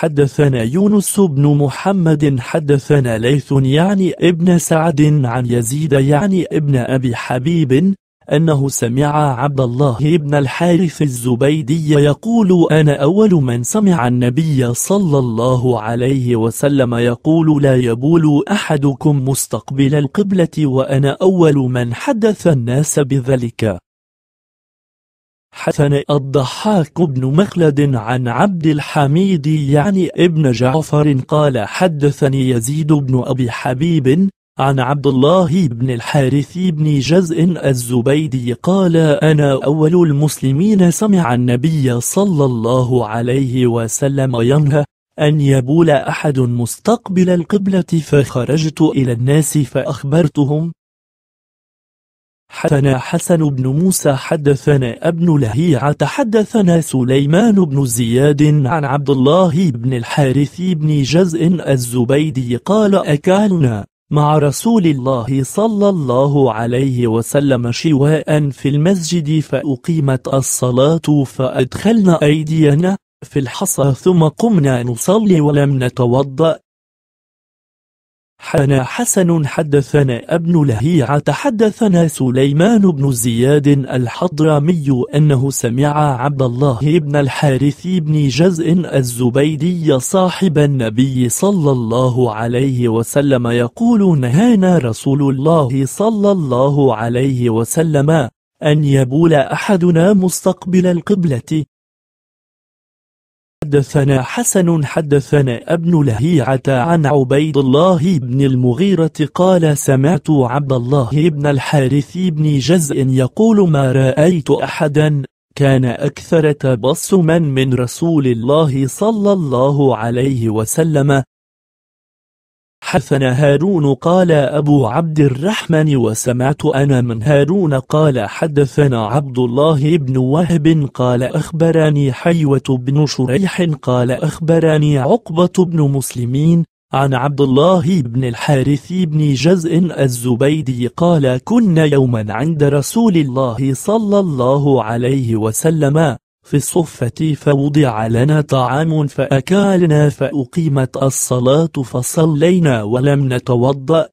حدثنا يونس بن محمد حدثنا ليث يعني ابن سعد عن يزيد يعني ابن أبي حبيب أنه سمع عبد الله بن الحارث الزبيدي يقول أنا أول من سمع النبي صلى الله عليه وسلم يقول لا يبول أحدكم مستقبل القبلة وأنا أول من حدث الناس بذلك حسن الضحاك بن مخلد عن عبد الحميد يعني ابن جعفر قال حدثني يزيد بن أبي حبيب عن عبد الله بن الحارث بن جزء الزبيدي قال أنا أول المسلمين سمع النبي صلى الله عليه وسلم ينهى أن يبول أحد مستقبل القبلة فخرجت إلى الناس فأخبرتهم حدثنا حسن بن موسى حدثنا ابن لهيعة حدثنا سليمان بن زياد عن عبد الله بن الحارث بن جزء الزبيدي قال أكلنا مع رسول الله صلى الله عليه وسلم شواء في المسجد فأقيمت الصلاة فأدخلنا أيدينا في الحصى ثم قمنا نصلي ولم نتوضأ حنا حسن حدثنا ابن لهيعة حدثنا سليمان بن زياد الحضرمي أنه سمع عبد الله بن الحارث بن جزء الزبيدي صاحب النبي صلى الله عليه وسلم يقول نهانا رسول الله صلى الله عليه وسلم أن يبول أحدنا مستقبل القبلة حدثنا حسن حدثنا ابن لهيعة عن عبيد الله بن المغيرة قال سمعت عبد الله بن الحارث بن جزء يقول ما رأيت أحدا كان أكثر تبصما من رسول الله صلى الله عليه وسلم حدثنا هارون قال أبو عبد الرحمن وسمعت أنا من هارون قال حدثنا عبد الله بن وهب قال أخبرني حيوة بن شريح قال أخبرني عقبة بن مسلمين عن عبد الله بن الحارث بن جزء الزبيدي قال كنا يوما عند رسول الله صلى الله عليه وسلم في الصفة فوضع لنا طعام فأكلنا فأقيمت الصلاة فصلينا ولم نتوضأ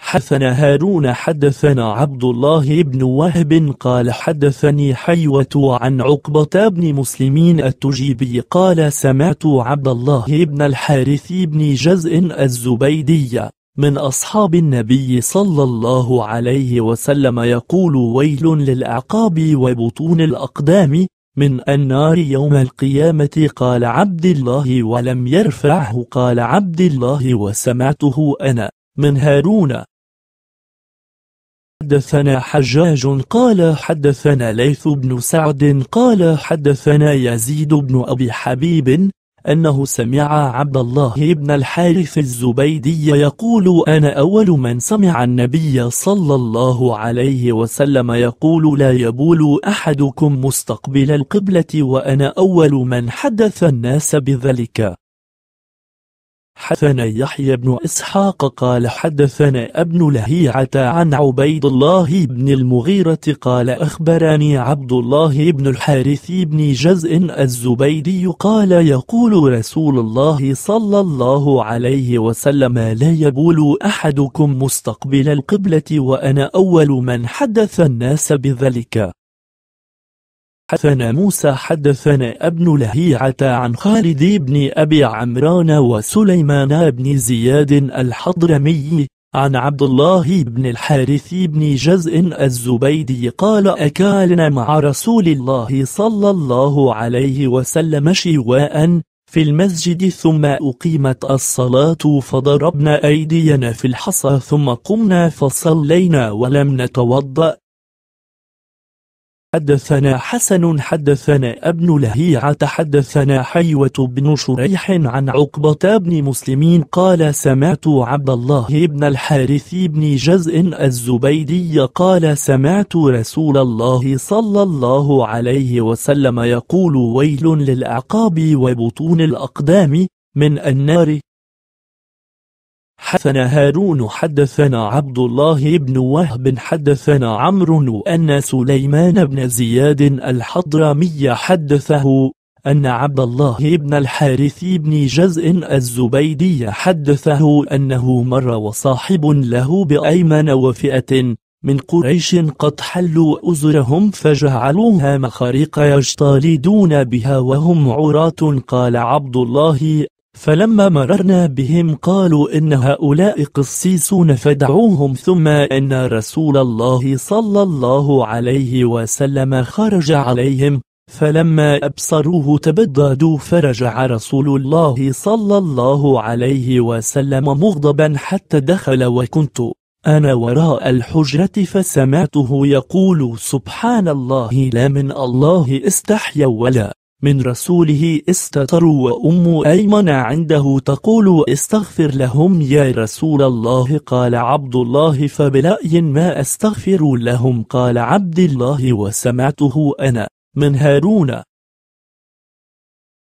حدثنا هارون حدثنا عبد الله بن وهب قال حدثني حيوة عن عقبة بن مسلمين التجيبي قال سمعت عبد الله بن الحارث بن جزء الزبيدي من أصحاب النبي صلى الله عليه وسلم يقول ويل للأعقاب وبطون الأقدام من النار يوم القيامة قال عبد الله ولم يرفعه قال عبد الله وسمعته أنا من هارون حدثنا حجاج قال حدثنا ليث بن سعد قال حدثنا يزيد بن أبي حبيب أنه سمع عبد الله بن الحارث الزبيدي يقول أنا أول من سمع النبي صلى الله عليه وسلم يقول لا يبول أحدكم مستقبل القبلة وأنا أول من حدث الناس بذلك حدثنا يحيى بن إسحاق قال حدثنا ابن لهيعة عن عبيد الله بن المغيرة قال أخبرني عبد الله بن الحارث بن جزء الزبيدي قال يقول رسول الله صلى الله عليه وسلم لا يبول أحدكم مستقبل القبلة وأنا أول من حدث الناس بذلك حدثنا موسى حدثنا ابن لهيعة عن خالد بن أبي عمران وسليمان بن زياد الحضرمي عن عبد الله بن الحارث بن جزء الزبيدي قال اكلنا مع رسول الله صلى الله عليه وسلم شواء في المسجد ثم أقيمت الصلاة فضربنا أيدينا في الحصى ثم قمنا فصلينا ولم نتوضأ حدثنا حسن حدثنا ابن لهيعة حدثنا حيوة بن شريح عن عقبة بن مسلمين قال سمعت عبد الله بن الحارث بن جزء الزبيدي قال سمعت رسول الله صلى الله عليه وسلم يقول ويل للأعقاب وبطون الأقدام من النار حدثنا هارون حدثنا عبد الله بن وهب حدثنا عمرو أن سليمان بن زياد الحضرمي حدثه أن عبد الله بن الحارث بن جزء الزبيدي حدثه أنه مر وصاحب له بأيمن وفئة من قريش قد حلوا أزرهم فجعلوها مخاريق يجتالدون بها وهم عراة قال عبد الله فلما مررنا بهم قالوا إن هؤلاء قسيسون فدعوهم ثم إن رسول الله صلى الله عليه وسلم خرج عليهم فلما أبصروه تبددوا فرجع رسول الله صلى الله عليه وسلم مغضبا حتى دخل وكنت أنا وراء الحجرة فسمعته يقول سبحان الله لا من الله استحيا ولا من رسوله استتروا وأم أيمن عنده تقول استغفر لهم يا رسول الله قال عبد الله فبلأي ما استغفر لهم قال عبد الله وسمعته أنا من هارون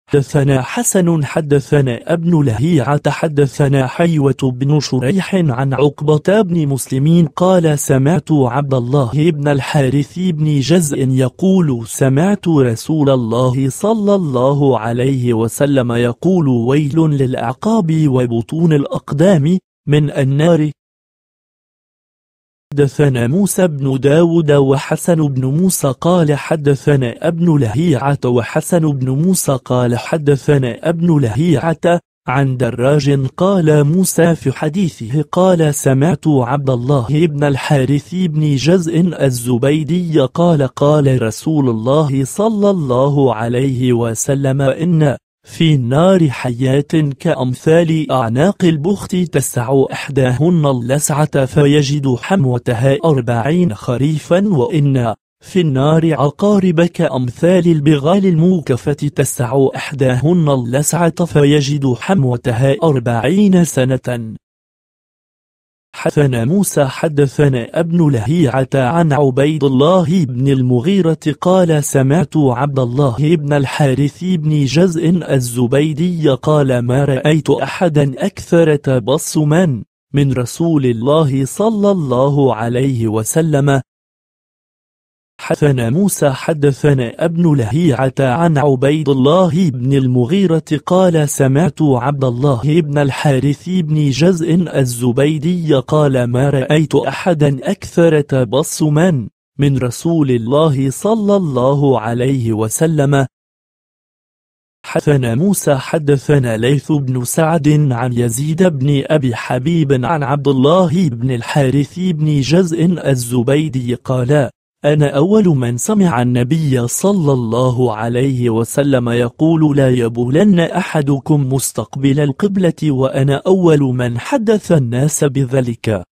حدثنا حسن حدثنا ابن لهيعة حدثنا حيوة بن شريح عن عقبة بن مسلمين قال سمعت عبد الله بن الحارث بن جزء يقول سمعت رسول الله صلى الله عليه وسلم يقول ويل للأعقاب وبطون الأقدام من النار حدثنا موسى بن داود وحسن بن موسى قال حدثنا ابن لهيعة وحسن بن موسى قال حدثنا ابن لهيعة عن دراج قال موسى في حديثه قال سمعت عبد الله بن الحارث بن جزء الزبيدي قال قال رسول الله صلى الله عليه وسلم إن في النار حياة كأمثال أعناق البخت تسع إحداهن اللسعة فيجد حموتها أربعين خريفا وإن في النار عقارب كأمثال البغال الموكفة تسع إحداهن اللسعة فيجد حموتها أربعين سنة حدثنا موسى حدثنا ابن لهيعة عن عبيد الله بن المغيرة قال سمعت عبد الله بن الحارث بن جزء الزبيدي قال ما رأيت أحدا أكثر تبصما من رسول الله صلى الله عليه وسلم حدثنا موسى حدثنا ابن لهيعة عن عبيد الله بن المغيرة قال سمعت عبد الله بن الحارث بن جزء الزبيدي قال ما رأيت أحدا أكثر تبصما من رسول الله صلى الله عليه وسلم حدثنا موسى حدثنا ليث بن سعد عن يزيد بن أبي حبيب عن عبد الله بن الحارث بن جزء الزبيدي قال أنا أول من سمع النبي صلى الله عليه وسلم يقول لا يبولن أحدكم مستقبل القبلة وأنا أول من حدث الناس بذلك